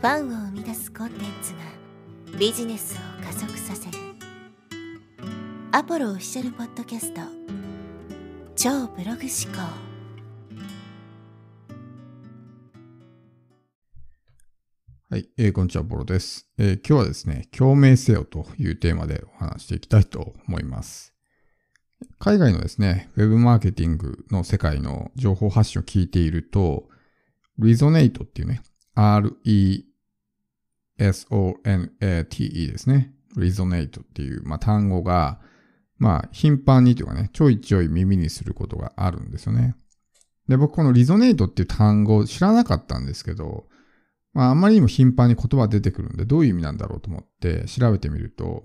ファンを生み出すコンテンツがビジネスを加速させるアポロオフィシャルポッドキャスト超ブログ思考はい、えー、こんにちは、ボロです、えー、今日はですね、共鳴せよというテーマでお話していきたいと思います。海外のですね、ウェブマーケティングの世界の情報発信を聞いていると、リゾネイトっていうね、RE resonate ですね。resonate っていう、まあ、単語が、まあ、頻繁にというかね、ちょいちょい耳にすることがあるんですよね。で、僕この resonate っていう単語知らなかったんですけど、まあ、あまりにも頻繁に言葉出てくるんで、どういう意味なんだろうと思って調べてみると、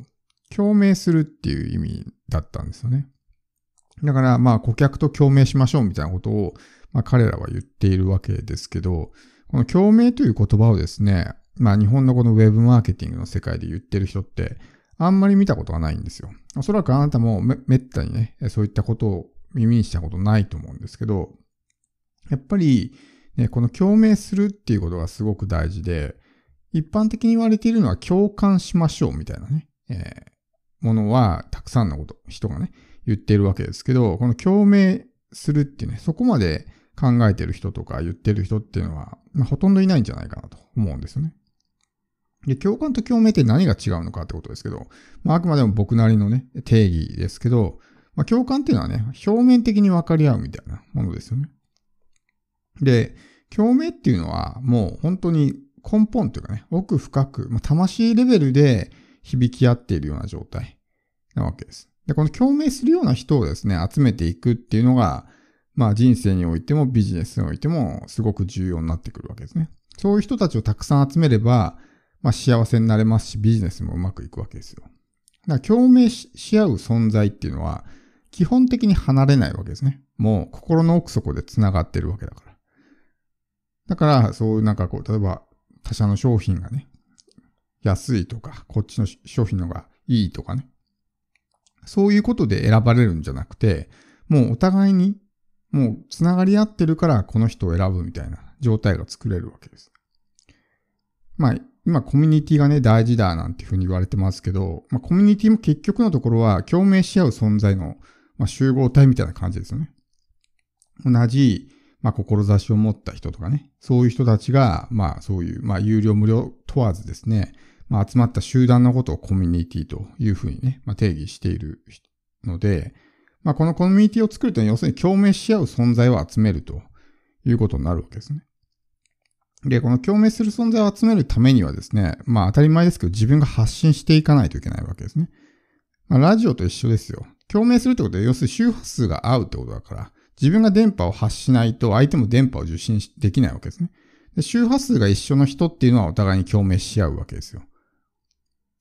共鳴するっていう意味だったんですよね。だから、まあ、顧客と共鳴しましょうみたいなことを、まあ、彼らは言っているわけですけど、この共鳴という言葉をですね、まあ日本のこのウェブマーケティングの世界で言ってる人って、あんまり見たことがないんですよ。おそらくあなたもめめったにね、そういったことを耳にしたことないと思うんですけど、やっぱり、ね、この共鳴するっていうことがすごく大事で、一般的に言われているのは共感しましょうみたいなね、えー、ものはたくさんのこと、人がね、言ってるわけですけど、この共鳴するっていうね、そこまで考えてる人とか言ってる人っていうのは、まあ、ほとんどいないんじゃないかなと思うんですよね。で、共感と共鳴って何が違うのかってことですけど、まあ、あくまでも僕なりのね、定義ですけど、まあ、共感っていうのはね、表面的に分かり合うみたいなものですよね。で、共鳴っていうのはもう本当に根本というかね、奥深く、まあ、魂レベルで響き合っているような状態なわけです。で、この共鳴するような人をですね、集めていくっていうのが、まあ人生においてもビジネスにおいてもすごく重要になってくるわけですね。そういう人たちをたくさん集めれば、まあ、幸せになれますし、ビジネスもうまくいくわけですよ。だから共鳴し合う存在っていうのは、基本的に離れないわけですね。もう心の奥底で繋がってるわけだから。だから、そういうなんかこう、例えば他社の商品がね、安いとか、こっちの商品のがいいとかね。そういうことで選ばれるんじゃなくて、もうお互いに、もう繋がり合ってるからこの人を選ぶみたいな状態が作れるわけです。まあ、今コミュニティがね、大事だなんていうふうに言われてますけど、まあ、コミュニティも結局のところは共鳴し合う存在の、まあ、集合体みたいな感じですよね。同じ、まあ、志を持った人とかね、そういう人たちが、まあ、そういう、まあ、有料無料問わずですね、まあ、集まった集団のことをコミュニティというふうにね、まあ、定義しているので、まあ、このコミュニティを作るというのは、要するに共鳴し合う存在を集めるということになるわけですね。で、この共鳴する存在を集めるためにはですね、まあ当たり前ですけど自分が発信していかないといけないわけですね。まあラジオと一緒ですよ。共鳴するってことは要するに周波数が合うってことだから、自分が電波を発しないと相手も電波を受信できないわけですね。で周波数が一緒の人っていうのはお互いに共鳴し合うわけですよ。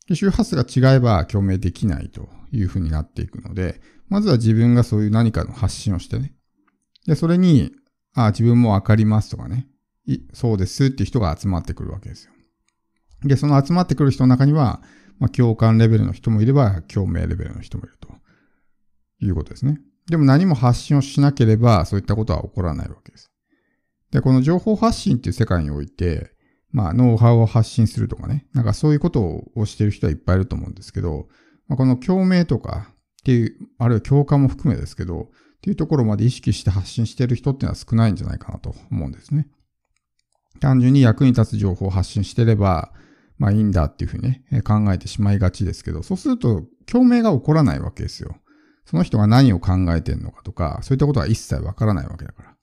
で周波数が違えば共鳴できないというふうになっていくので、まずは自分がそういう何かの発信をしてね。で、それに、あ、自分もわかりますとかね。そうですっていう人が集まってくるわけですよ。で、その集まってくる人の中には、まあ、共感レベルの人もいれば、共鳴レベルの人もいるということですね。でも何も発信をしなければ、そういったことは起こらないわけです。で、この情報発信っていう世界において、まあ、ノウハウを発信するとかね、なんかそういうことをしてる人はいっぱいいると思うんですけど、まあ、この共鳴とかっていう、あるいは共感も含めですけど、っていうところまで意識して発信してる人っていうのは少ないんじゃないかなと思うんですね。単純に役に立つ情報を発信してれば、まあいいんだっていうふうにね、考えてしまいがちですけど、そうすると共鳴が起こらないわけですよ。その人が何を考えてんのかとか、そういったことは一切わからないわけだから。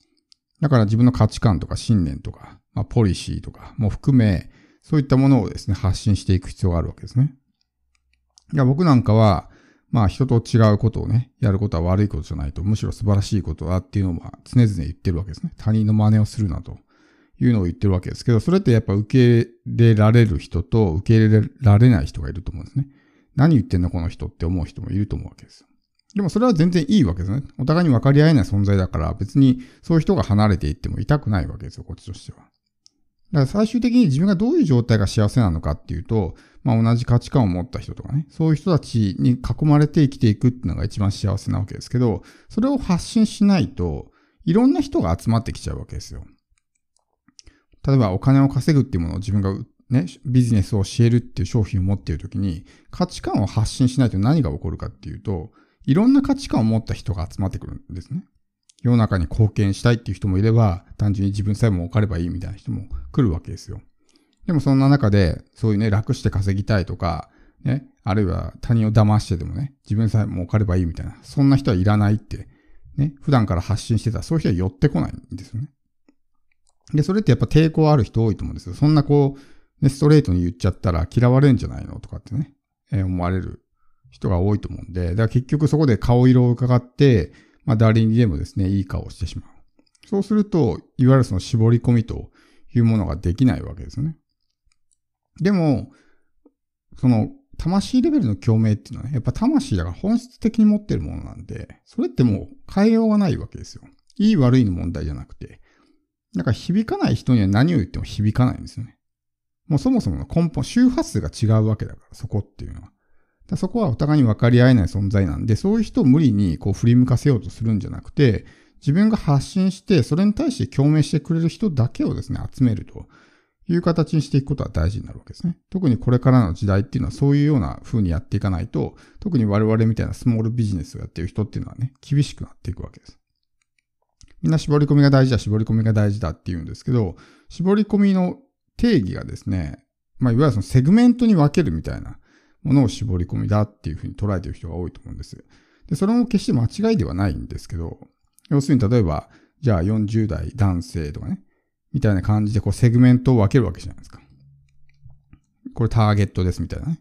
だから自分の価値観とか信念とか、まあポリシーとかも含め、そういったものをですね、発信していく必要があるわけですね。いや、僕なんかは、まあ人と違うことをね、やることは悪いことじゃないと、むしろ素晴らしいことだっていうのを常々言ってるわけですね。他人の真似をするなと。いうのを言ってるわけですけど、それってやっぱ受け入れられる人と受け入れられない人がいると思うんですね。何言ってんのこの人って思う人もいると思うわけですよ。でもそれは全然いいわけですね。お互いに分かり合えない存在だから別にそういう人が離れていっても痛くないわけですよ、こっちとしては。だから最終的に自分がどういう状態が幸せなのかっていうと、まあ同じ価値観を持った人とかね、そういう人たちに囲まれて生きていくっていうのが一番幸せなわけですけど、それを発信しないといろんな人が集まってきちゃうわけですよ。例えばお金を稼ぐっていうものを自分がね、ビジネスを教えるっていう商品を持っているときに、価値観を発信しないと何が起こるかっていうと、いろんな価値観を持った人が集まってくるんですね。世の中に貢献したいっていう人もいれば、単純に自分さえも儲かればいいみたいな人も来るわけですよ。でもそんな中で、そういうね、楽して稼ぎたいとか、ね、あるいは他人を騙してでもね、自分さえも置かればいいみたいな、そんな人はいらないって、ね、普段から発信してた、そういう人は寄ってこないんですよね。で、それってやっぱ抵抗ある人多いと思うんですよ。そんなこう、ね、ストレートに言っちゃったら嫌われるんじゃないのとかってね、えー、思われる人が多いと思うんで、だから結局そこで顔色を伺って、まあ、ダーリンでもですね、いい顔をしてしまう。そうすると、いわゆるその絞り込みというものができないわけですよね。でも、その、魂レベルの共鳴っていうのはね、やっぱ魂だから本質的に持ってるものなんで、それってもう変えようがないわけですよ。いい悪いの問題じゃなくて、だから響かない人には何を言っても響かないんですよね。もうそもそもの根本、周波数が違うわけだから、そこっていうのは。だそこはお互いに分かり合えない存在なんで、そういう人を無理にこう振り向かせようとするんじゃなくて、自分が発信して、それに対して共鳴してくれる人だけをですね、集めるという形にしていくことは大事になるわけですね。特にこれからの時代っていうのはそういうような風にやっていかないと、特に我々みたいなスモールビジネスをやっている人っていうのはね、厳しくなっていくわけです。みんな絞り込みが大事だ、絞り込みが大事だって言うんですけど、絞り込みの定義がですね、まあ、いわゆるそのセグメントに分けるみたいなものを絞り込みだっていうふうに捉えている人が多いと思うんです。で、それも決して間違いではないんですけど、要するに例えば、じゃあ40代男性とかね、みたいな感じでこうセグメントを分けるわけじゃないですか。これターゲットですみたいなね。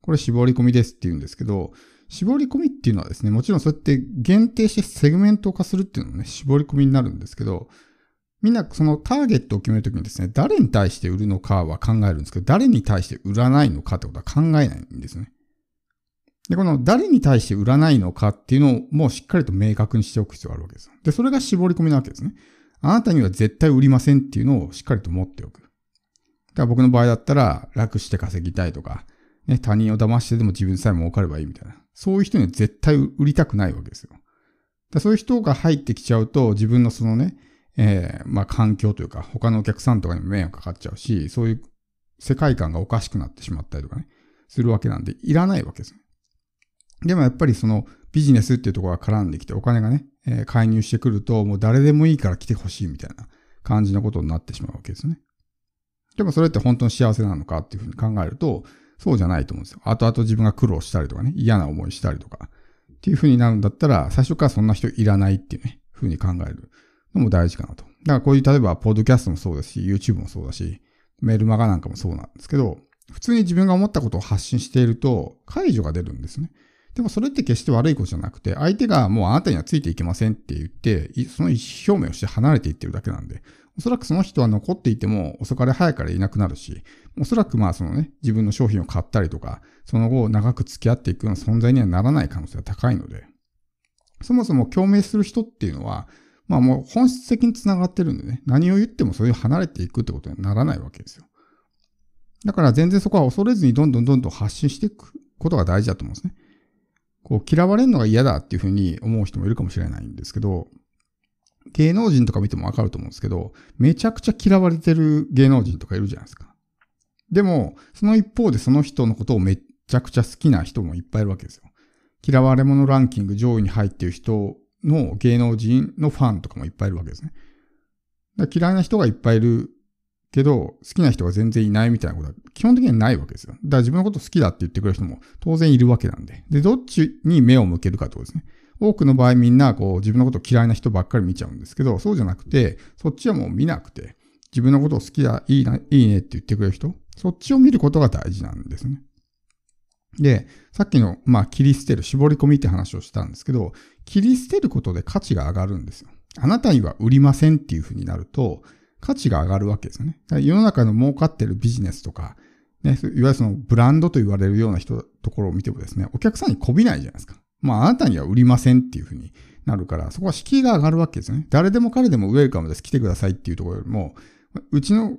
これ絞り込みですって言うんですけど、絞り込みっていうのはですね、もちろんそうやって限定してセグメント化するっていうのもね、絞り込みになるんですけど、みんなそのターゲットを決めるときにですね、誰に対して売るのかは考えるんですけど、誰に対して売らないのかってことは考えないんですね。で、この誰に対して売らないのかっていうのをもうしっかりと明確にしておく必要があるわけです。で、それが絞り込みなわけですね。あなたには絶対売りませんっていうのをしっかりと持っておく。だから僕の場合だったら楽して稼ぎたいとか、ね、他人を騙してでも自分さえ儲かればいいみたいな。そういう人には絶対売りたくないわけですよ。だそういう人が入ってきちゃうと、自分のそのね、えー、まあ環境というか、他のお客さんとかにも迷惑かかっちゃうし、そういう世界観がおかしくなってしまったりとかね、するわけなんで、いらないわけですね。でもやっぱりそのビジネスっていうところが絡んできて、お金がね、えー、介入してくると、もう誰でもいいから来てほしいみたいな感じのことになってしまうわけですよね。でもそれって本当に幸せなのかっていうふうに考えると、そうじゃないと思うんですよ。後々自分が苦労したりとかね、嫌な思いしたりとか、っていう風になるんだったら、最初からそんな人いらないっていうね、風に考えるのも大事かなと。だからこういう、例えば、ポッドキャストもそうですし、YouTube もそうだし、メルマガなんかもそうなんですけど、普通に自分が思ったことを発信していると、解除が出るんですね。でもそれって決して悪いことじゃなくて、相手がもうあなたにはついていけませんって言って、その意思表明をして離れていってるだけなんで、おそらくその人は残っていても遅かれ早かれいなくなるし、おそらくまあそのね、自分の商品を買ったりとか、その後長く付き合っていくような存在にはならない可能性が高いので、そもそも共鳴する人っていうのは、まあもう本質的に繋がってるんでね、何を言ってもそれを離れていくってことにはならないわけですよ。だから全然そこは恐れずにどんどんどんどん発信していくことが大事だと思うんですね。こう嫌われるのが嫌だっていうふうに思う人もいるかもしれないんですけど、芸能人とか見てもわかると思うんですけど、めちゃくちゃ嫌われてる芸能人とかいるじゃないですか。でも、その一方でその人のことをめちゃくちゃ好きな人もいっぱいいるわけですよ。嫌われ者ランキング上位に入ってる人の芸能人のファンとかもいっぱいいるわけですね。嫌いな人がいっぱいいるけど、好きな人が全然いないみたいなことは基本的にはないわけですよ。だから自分のこと好きだって言ってくれる人も当然いるわけなんで。で、どっちに目を向けるかってことですね。多くの場合みんなこう自分のこと嫌いな人ばっかり見ちゃうんですけど、そうじゃなくて、そっちはもう見なくて、自分のことを好きだ、いいな、いいねって言ってくれる人、そっちを見ることが大事なんですね。で、さっきの、まあ、切り捨てる、絞り込みって話をしたんですけど、切り捨てることで価値が上がるんですよ。あなたには売りませんっていうふうになると、価値が上がるわけですよね。世の中の儲かってるビジネスとか、ね、いわゆるそのブランドと言われるような人、ところを見てもですね、お客さんにこびないじゃないですか。まあ、あなたには売りませんっていうふうになるから、そこは敷居が上がるわけですよね。誰でも彼でもウェルカムです。来てくださいっていうところよりも、うちの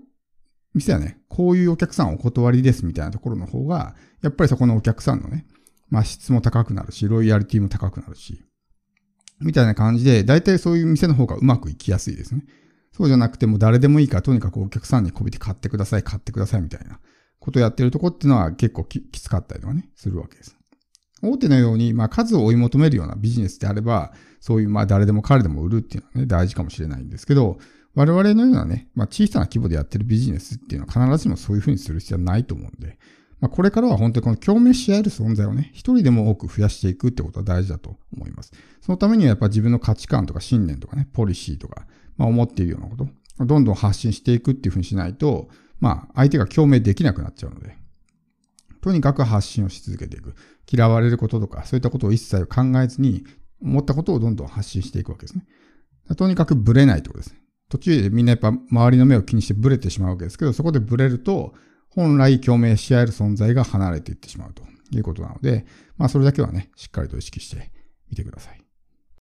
店はね、こういうお客さんお断りですみたいなところの方が、やっぱりそこのお客さんのね、まあ質も高くなるし、ロイヤリティも高くなるし、みたいな感じで、大体そういう店の方がうまくいきやすいですね。そうじゃなくても誰でもいいから、とにかくお客さんにこびて買ってください、買ってくださいみたいなことをやってるとこっていうのは結構きつかったりとかね、するわけです。大手のように、まあ、数を追い求めるようなビジネスであれば、そういう、まあ、誰でも彼でも売るっていうのはね、大事かもしれないんですけど、我々のようなね、まあ、小さな規模でやってるビジネスっていうのは必ずしもそういうふうにする必要はないと思うんで、まあ、これからは本当にこの共鳴し合える存在をね、一人でも多く増やしていくってことは大事だと思います。そのためにはやっぱ自分の価値観とか信念とかね、ポリシーとか、まあ、思っているようなこと、どんどん発信していくっていうふうにしないと、まあ、相手が共鳴できなくなっちゃうので、とにかく発信をし続けていく。嫌われることとか、そういったことを一切考えずに、思ったことをどんどん発信していくわけですね。とにかくブレないってことです途中でみんなやっぱ周りの目を気にしてブレてしまうわけですけど、そこでブレると、本来共鳴し合える存在が離れていってしまうということなので、まあそれだけはね、しっかりと意識してみてください。